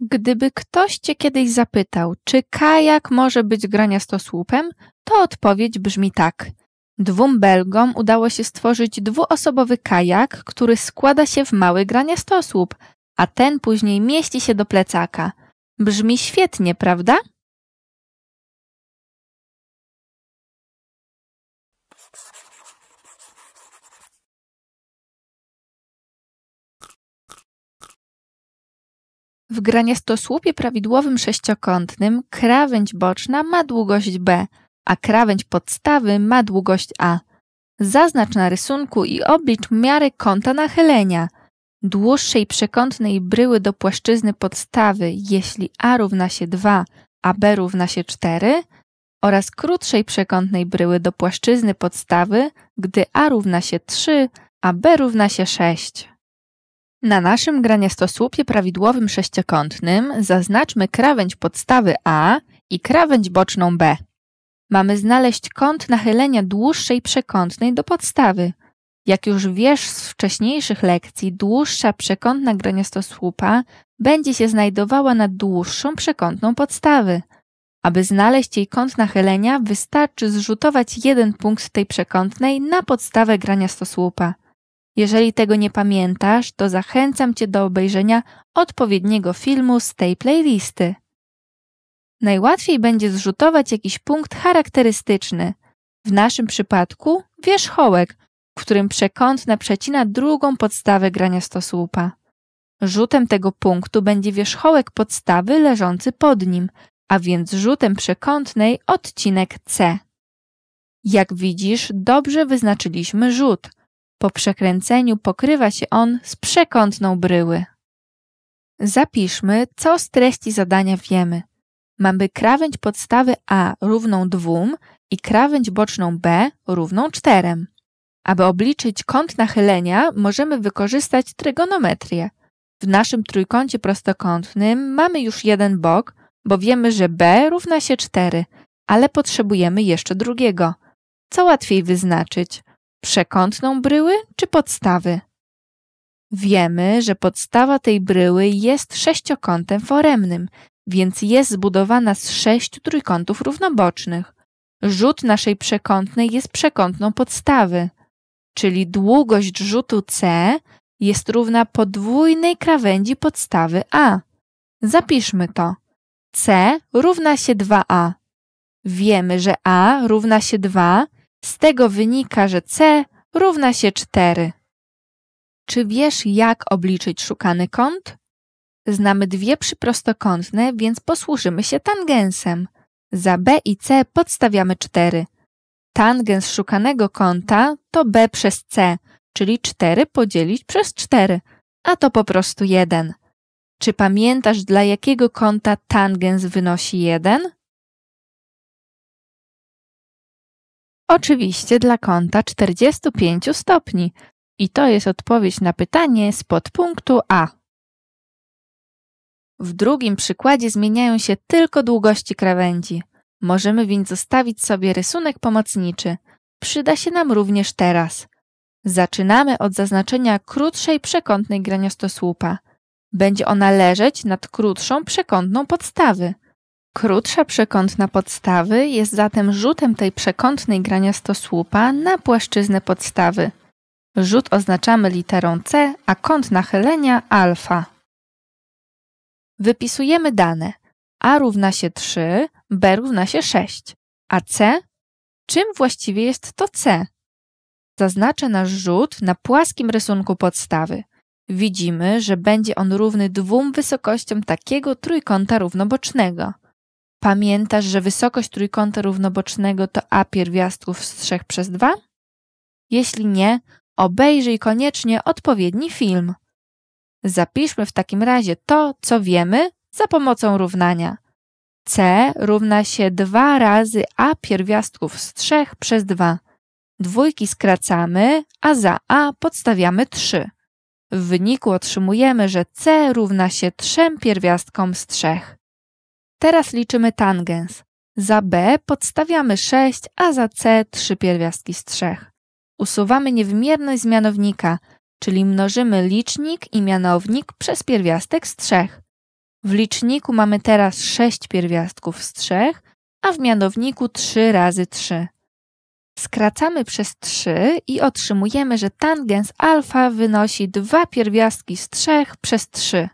Gdyby ktoś cię kiedyś zapytał, czy kajak może być graniastosłupem, to odpowiedź brzmi tak. Dwóm Belgom udało się stworzyć dwuosobowy kajak, który składa się w mały graniastosłup, a ten później mieści się do plecaka. Brzmi świetnie, prawda? W graniastosłupie prawidłowym sześciokątnym krawędź boczna ma długość B, a krawędź podstawy ma długość A. Zaznacz na rysunku i oblicz miary kąta nachylenia – dłuższej przekątnej bryły do płaszczyzny podstawy, jeśli a równa się 2, a b równa się 4, oraz krótszej przekątnej bryły do płaszczyzny podstawy, gdy a równa się 3, a b równa się 6. Na naszym graniastosłupie prawidłowym sześciokątnym zaznaczmy krawędź podstawy A i krawędź boczną B. Mamy znaleźć kąt nachylenia dłuższej przekątnej do podstawy. Jak już wiesz z wcześniejszych lekcji, dłuższa przekątna graniastosłupa będzie się znajdowała nad dłuższą przekątną podstawy. Aby znaleźć jej kąt nachylenia, wystarczy zrzutować jeden punkt tej przekątnej na podstawę graniastosłupa. Jeżeli tego nie pamiętasz, to zachęcam Cię do obejrzenia odpowiedniego filmu z tej playlisty. Najłatwiej będzie zrzutować jakiś punkt charakterystyczny. W naszym przypadku wierzchołek, w którym przekątna przecina drugą podstawę grania stosłupa. Rzutem tego punktu będzie wierzchołek podstawy leżący pod nim, a więc rzutem przekątnej odcinek C. Jak widzisz, dobrze wyznaczyliśmy rzut – po przekręceniu pokrywa się on z przekątną bryły. Zapiszmy, co z treści zadania wiemy. Mamy krawędź podstawy A równą 2 i krawędź boczną B równą 4. Aby obliczyć kąt nachylenia, możemy wykorzystać trygonometrię. W naszym trójkącie prostokątnym mamy już jeden bok, bo wiemy, że B równa się 4, ale potrzebujemy jeszcze drugiego. Co łatwiej wyznaczyć? przekątną bryły czy podstawy? Wiemy, że podstawa tej bryły jest sześciokątem foremnym, więc jest zbudowana z sześciu trójkątów równobocznych. Rzut naszej przekątnej jest przekątną podstawy, czyli długość rzutu C jest równa podwójnej krawędzi podstawy A. Zapiszmy to. C równa się 2A. Wiemy, że A równa się 2, z tego wynika, że C równa się 4. Czy wiesz, jak obliczyć szukany kąt? Znamy dwie przyprostokątne, więc posłużymy się tangensem. Za B i C podstawiamy 4. Tangens szukanego kąta to B przez C, czyli 4 podzielić przez 4, a to po prostu 1. Czy pamiętasz, dla jakiego kąta tangens wynosi 1? Oczywiście dla kąta 45 stopni. I to jest odpowiedź na pytanie z podpunktu A. W drugim przykładzie zmieniają się tylko długości krawędzi. Możemy więc zostawić sobie rysunek pomocniczy. Przyda się nam również teraz. Zaczynamy od zaznaczenia krótszej przekątnej graniostosłupa. Będzie ona leżeć nad krótszą przekątną podstawy. Krótsza przekątna podstawy jest zatem rzutem tej przekątnej graniastosłupa na płaszczyznę podstawy. Rzut oznaczamy literą C, a kąt nachylenia alfa. Wypisujemy dane. A równa się 3, B równa się 6. A C? Czym właściwie jest to C? Zaznaczę nasz rzut na płaskim rysunku podstawy. Widzimy, że będzie on równy dwóm wysokościom takiego trójkąta równobocznego – Pamiętasz, że wysokość trójkąta równobocznego to a pierwiastków z 3 przez 2? Jeśli nie, obejrzyj koniecznie odpowiedni film. Zapiszmy w takim razie to, co wiemy za pomocą równania. C równa się 2 razy a pierwiastków z 3 przez 2. Dwójki skracamy, a za a podstawiamy 3. W wyniku otrzymujemy, że c równa się 3 pierwiastkom z 3. Teraz liczymy tangens. Za B podstawiamy 6, a za C 3 pierwiastki z 3. Usuwamy niewymierność z mianownika, czyli mnożymy licznik i mianownik przez pierwiastek z 3. W liczniku mamy teraz 6 pierwiastków z 3, a w mianowniku 3 razy 3. Skracamy przez 3 i otrzymujemy, że tangens alfa wynosi 2 pierwiastki z 3 przez 3.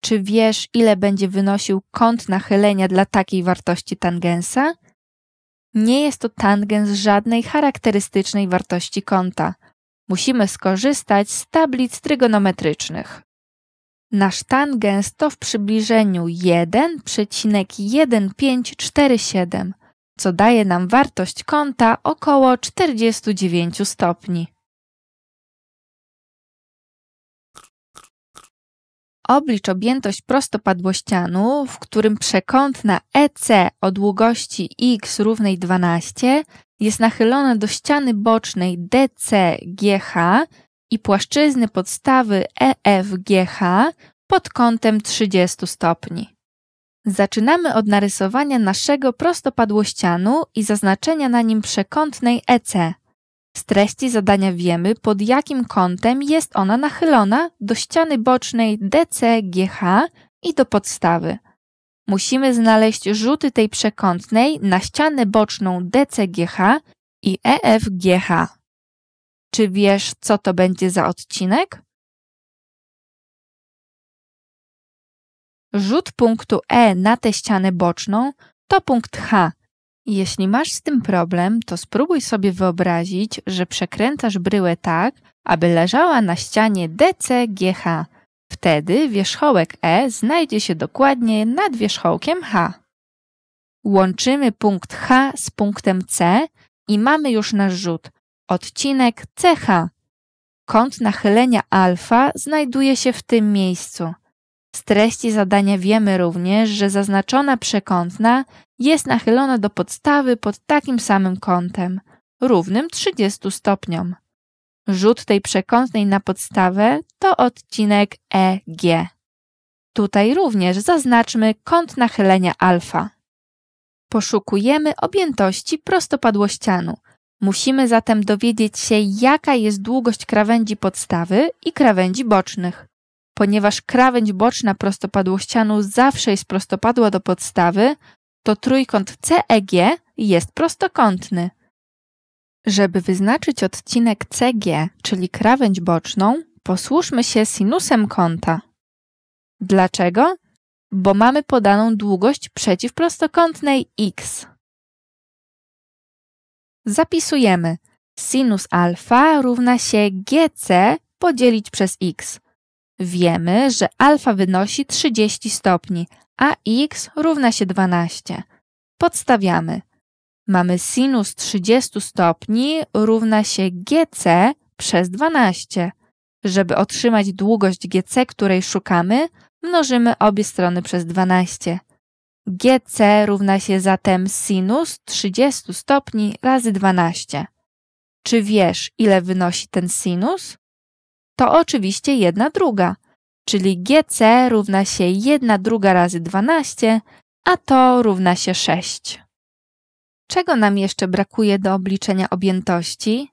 Czy wiesz, ile będzie wynosił kąt nachylenia dla takiej wartości tangensa? Nie jest to tangens żadnej charakterystycznej wartości kąta. Musimy skorzystać z tablic trygonometrycznych. Nasz tangens to w przybliżeniu 1,1547, co daje nam wartość kąta około 49 stopni. oblicz objętość prostopadłościanu, w którym przekątna EC o długości x równej 12 jest nachylona do ściany bocznej DCGH i płaszczyzny podstawy EFGH pod kątem 30 stopni. Zaczynamy od narysowania naszego prostopadłościanu i zaznaczenia na nim przekątnej EC. Z treści zadania wiemy, pod jakim kątem jest ona nachylona do ściany bocznej DCGH i do podstawy. Musimy znaleźć rzuty tej przekątnej na ścianę boczną DCGH i EFGH. Czy wiesz, co to będzie za odcinek? Rzut punktu E na tę ścianę boczną to punkt H, jeśli masz z tym problem, to spróbuj sobie wyobrazić, że przekręcasz bryłę tak, aby leżała na ścianie DCGH. Wtedy wierzchołek E znajdzie się dokładnie nad wierzchołkiem H. Łączymy punkt H z punktem C i mamy już nasz rzut. Odcinek CH. Kąt nachylenia alfa znajduje się w tym miejscu. Z treści zadania wiemy również, że zaznaczona przekątna jest nachylona do podstawy pod takim samym kątem, równym 30 stopniom. Rzut tej przekątnej na podstawę to odcinek EG. Tutaj również zaznaczmy kąt nachylenia alfa. Poszukujemy objętości prostopadłościanu. Musimy zatem dowiedzieć się, jaka jest długość krawędzi podstawy i krawędzi bocznych. Ponieważ krawędź boczna prostopadłościanu zawsze jest prostopadła do podstawy, to trójkąt CEG jest prostokątny. Żeby wyznaczyć odcinek CG, czyli krawędź boczną, posłuszmy się sinusem kąta. Dlaczego? Bo mamy podaną długość przeciwprostokątnej x. Zapisujemy. Sinus alfa równa się gc podzielić przez x. Wiemy, że alfa wynosi 30 stopni, a x równa się 12. Podstawiamy. Mamy sinus 30 stopni równa się gc przez 12. Żeby otrzymać długość gc, której szukamy, mnożymy obie strony przez 12. gc równa się zatem sinus 30 stopni razy 12. Czy wiesz, ile wynosi ten sinus? to oczywiście jedna druga, czyli GC równa się 1 druga razy 12, a to równa się 6. Czego nam jeszcze brakuje do obliczenia objętości?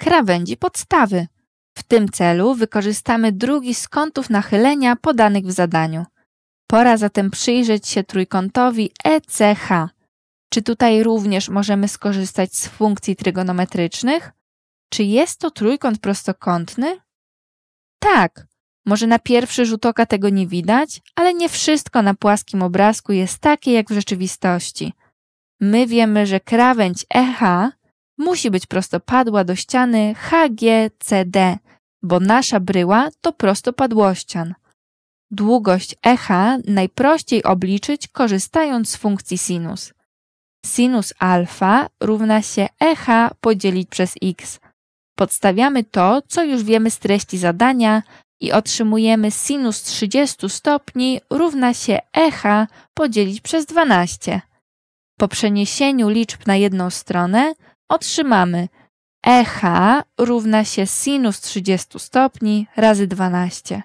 Krawędzi podstawy. W tym celu wykorzystamy drugi z kątów nachylenia podanych w zadaniu. Pora zatem przyjrzeć się trójkątowi ECH. Czy tutaj również możemy skorzystać z funkcji trygonometrycznych? Czy jest to trójkąt prostokątny? Tak, może na pierwszy rzut oka tego nie widać, ale nie wszystko na płaskim obrazku jest takie jak w rzeczywistości. My wiemy, że krawędź EH musi być prostopadła do ściany HGCD, bo nasza bryła to prostopadłościan. Długość EH najprościej obliczyć korzystając z funkcji sinus. Sinus alfa równa się EH podzielić przez x, Podstawiamy to, co już wiemy z treści zadania i otrzymujemy sinus 30 stopni równa się echa podzielić przez 12. Po przeniesieniu liczb na jedną stronę otrzymamy echa równa się sinus 30 stopni razy 12.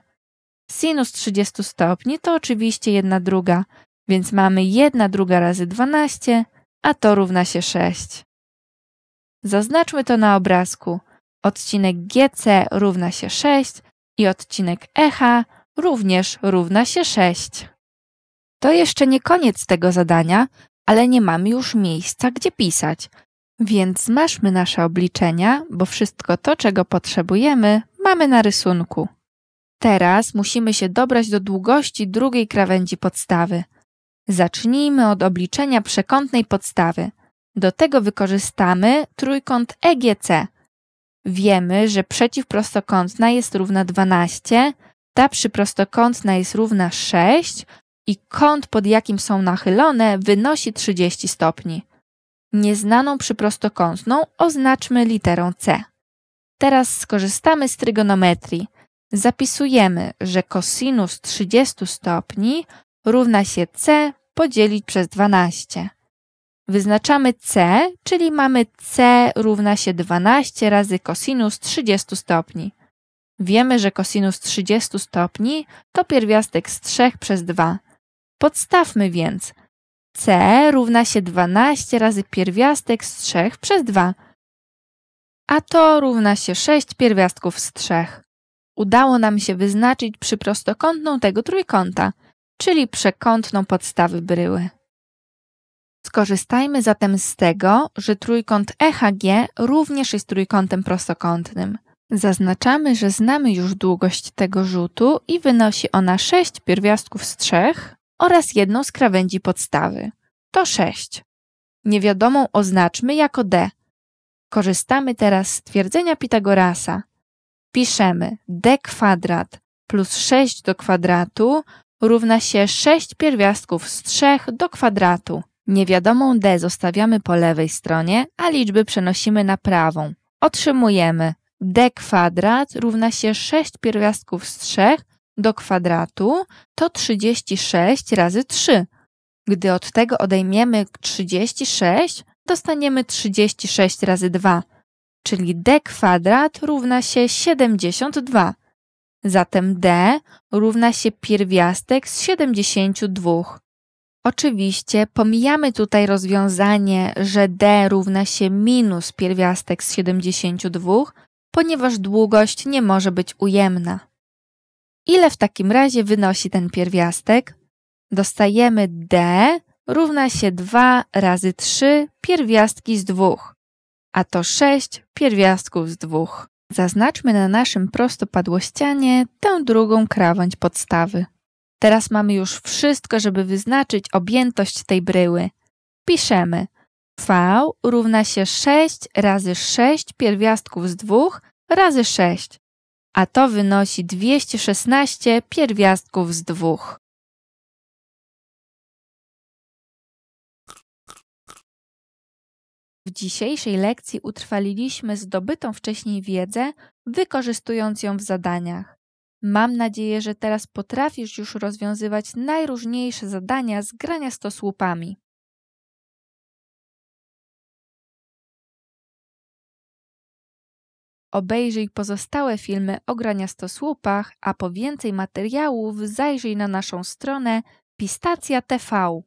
Sinus 30 stopni to oczywiście 1 druga, więc mamy 1 druga razy 12, a to równa się 6. Zaznaczmy to na obrazku odcinek GC równa się 6 i odcinek EH również równa się 6. To jeszcze nie koniec tego zadania, ale nie mamy już miejsca, gdzie pisać, więc zmaszmy nasze obliczenia, bo wszystko to, czego potrzebujemy, mamy na rysunku. Teraz musimy się dobrać do długości drugiej krawędzi podstawy. Zacznijmy od obliczenia przekątnej podstawy. Do tego wykorzystamy trójkąt EGC – wiemy, że przeciwprostokątna jest równa 12, ta przyprostokątna jest równa 6 i kąt, pod jakim są nachylone, wynosi 30 stopni. Nieznaną przyprostokątną oznaczmy literą C. Teraz skorzystamy z trygonometrii. Zapisujemy, że kosinus 30 stopni równa się C podzielić przez 12. Wyznaczamy C, czyli mamy C równa się 12 razy kosinus 30 stopni. Wiemy, że kosinus 30 stopni to pierwiastek z 3 przez 2. Podstawmy więc C równa się 12 razy pierwiastek z 3 przez 2. A to równa się 6 pierwiastków z 3. Udało nam się wyznaczyć przyprostokątną tego trójkąta, czyli przekątną podstawy bryły. Skorzystajmy zatem z tego, że trójkąt EHG również jest trójkątem prostokątnym. Zaznaczamy, że znamy już długość tego rzutu i wynosi ona 6 pierwiastków z 3 oraz jedną z krawędzi podstawy. To 6. Niewiadomą oznaczmy jako D. Korzystamy teraz z twierdzenia Pitagorasa. Piszemy D kwadrat plus 6 do kwadratu równa się 6 pierwiastków z 3 do kwadratu. Niewiadomą d zostawiamy po lewej stronie, a liczby przenosimy na prawą. Otrzymujemy d kwadrat równa się 6 pierwiastków z 3 do kwadratu to 36 razy 3. Gdy od tego odejmiemy 36, dostaniemy 36 razy 2, czyli d kwadrat równa się 72. Zatem d równa się pierwiastek z 72. Oczywiście pomijamy tutaj rozwiązanie, że d równa się minus pierwiastek z 72, ponieważ długość nie może być ujemna. Ile w takim razie wynosi ten pierwiastek? Dostajemy d równa się 2 razy 3 pierwiastki z 2, a to 6 pierwiastków z 2. Zaznaczmy na naszym prostopadłościanie tę drugą krawędź podstawy. Teraz mamy już wszystko, żeby wyznaczyć objętość tej bryły. Piszemy V równa się 6 razy 6 pierwiastków z 2 razy 6, a to wynosi 216 pierwiastków z 2. W dzisiejszej lekcji utrwaliliśmy zdobytą wcześniej wiedzę, wykorzystując ją w zadaniach. Mam nadzieję, że teraz potrafisz już rozwiązywać najróżniejsze zadania z grania stosłupami. Obejrzyj pozostałe filmy o grania stosłupach, a po więcej materiałów zajrzyj na naszą stronę Pistacja TV.